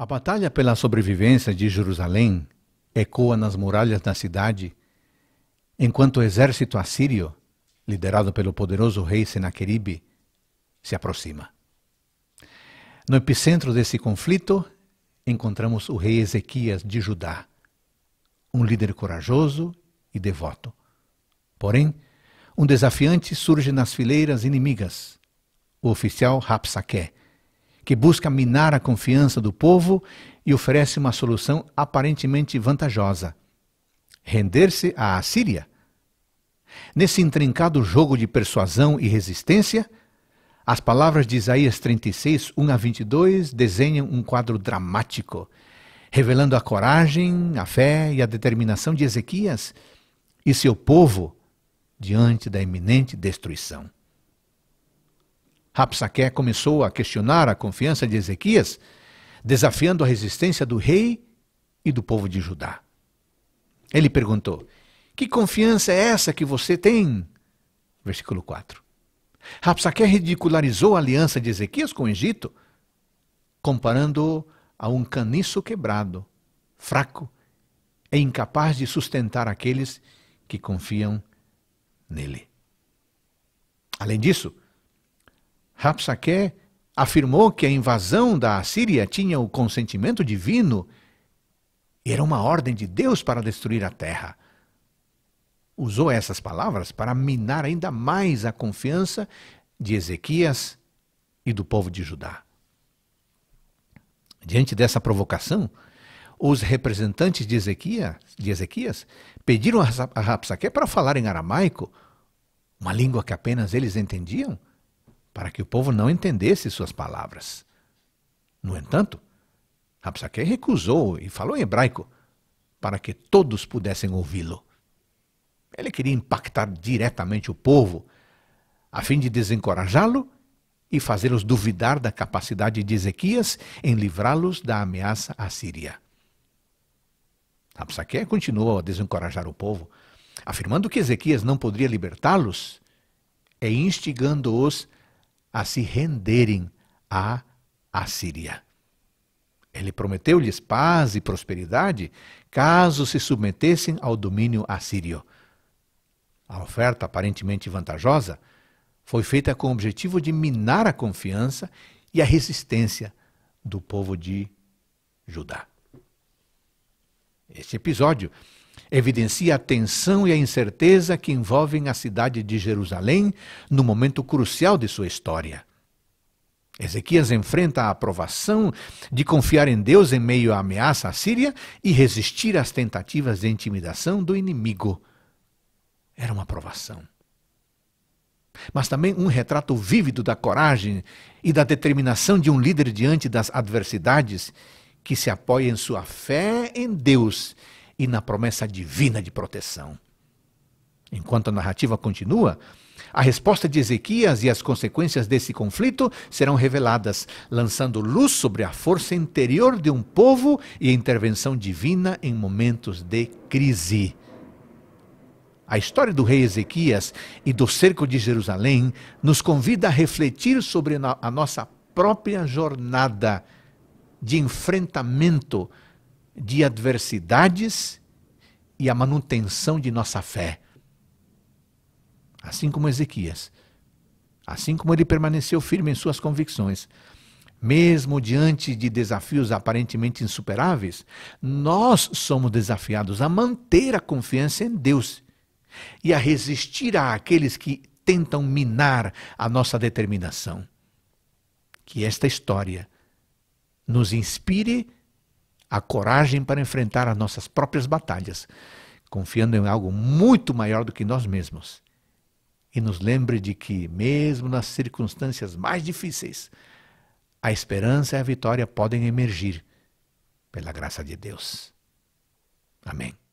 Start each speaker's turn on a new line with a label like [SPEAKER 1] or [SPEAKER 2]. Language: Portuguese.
[SPEAKER 1] A batalha pela sobrevivência de Jerusalém ecoa nas muralhas da cidade, enquanto o exército assírio, liderado pelo poderoso rei Senaqueribe, se aproxima. No epicentro desse conflito, encontramos o rei Ezequias de Judá, um líder corajoso e devoto. Porém, um desafiante surge nas fileiras inimigas, o oficial Rapsaqué que busca minar a confiança do povo e oferece uma solução aparentemente vantajosa: render-se à Assíria. Nesse intrincado jogo de persuasão e resistência, as palavras de Isaías 36, 1 a 22 desenham um quadro dramático, revelando a coragem, a fé e a determinação de Ezequias e seu povo diante da iminente destruição. Rapsaque começou a questionar a confiança de Ezequias, desafiando a resistência do rei e do povo de Judá. Ele perguntou: Que confiança é essa que você tem? Versículo 4. Rapsaque ridicularizou a aliança de Ezequias com o Egito, comparando-o a um caniço quebrado, fraco e incapaz de sustentar aqueles que confiam nele. Além disso, Rapsaque afirmou que a invasão da Assíria tinha o consentimento divino e era uma ordem de Deus para destruir a terra. Usou essas palavras para minar ainda mais a confiança de Ezequias e do povo de Judá. Diante dessa provocação, os representantes de Ezequias, de Ezequias pediram a Rapsaque para falar em aramaico, uma língua que apenas eles entendiam para que o povo não entendesse suas palavras. No entanto, Rapsaque recusou e falou em hebraico para que todos pudessem ouvi-lo. Ele queria impactar diretamente o povo, a fim de desencorajá-lo e fazê-los duvidar da capacidade de Ezequias em livrá-los da ameaça assíria. Rapsaque continuou a desencorajar o povo, afirmando que Ezequias não poderia libertá-los e instigando-os a se renderem à Assíria. Ele prometeu-lhes paz e prosperidade caso se submetessem ao domínio assírio. A oferta aparentemente vantajosa foi feita com o objetivo de minar a confiança e a resistência do povo de Judá. Este episódio evidencia a tensão e a incerteza que envolvem a cidade de Jerusalém no momento crucial de sua história. Ezequias enfrenta a aprovação de confiar em Deus em meio à ameaça assíria e resistir às tentativas de intimidação do inimigo. Era uma aprovação. Mas também um retrato vívido da coragem e da determinação de um líder diante das adversidades que se apoia em sua fé em Deus e na promessa divina de proteção. Enquanto a narrativa continua, a resposta de Ezequias e as consequências desse conflito serão reveladas, lançando luz sobre a força interior de um povo e a intervenção divina em momentos de crise. A história do rei Ezequias e do cerco de Jerusalém nos convida a refletir sobre a nossa própria jornada de enfrentamento de adversidades e a manutenção de nossa fé. Assim como Ezequias, assim como ele permaneceu firme em suas convicções, mesmo diante de desafios aparentemente insuperáveis, nós somos desafiados a manter a confiança em Deus e a resistir àqueles que tentam minar a nossa determinação. Que esta história nos inspire a coragem para enfrentar as nossas próprias batalhas, confiando em algo muito maior do que nós mesmos. E nos lembre de que, mesmo nas circunstâncias mais difíceis, a esperança e a vitória podem emergir pela graça de Deus. Amém.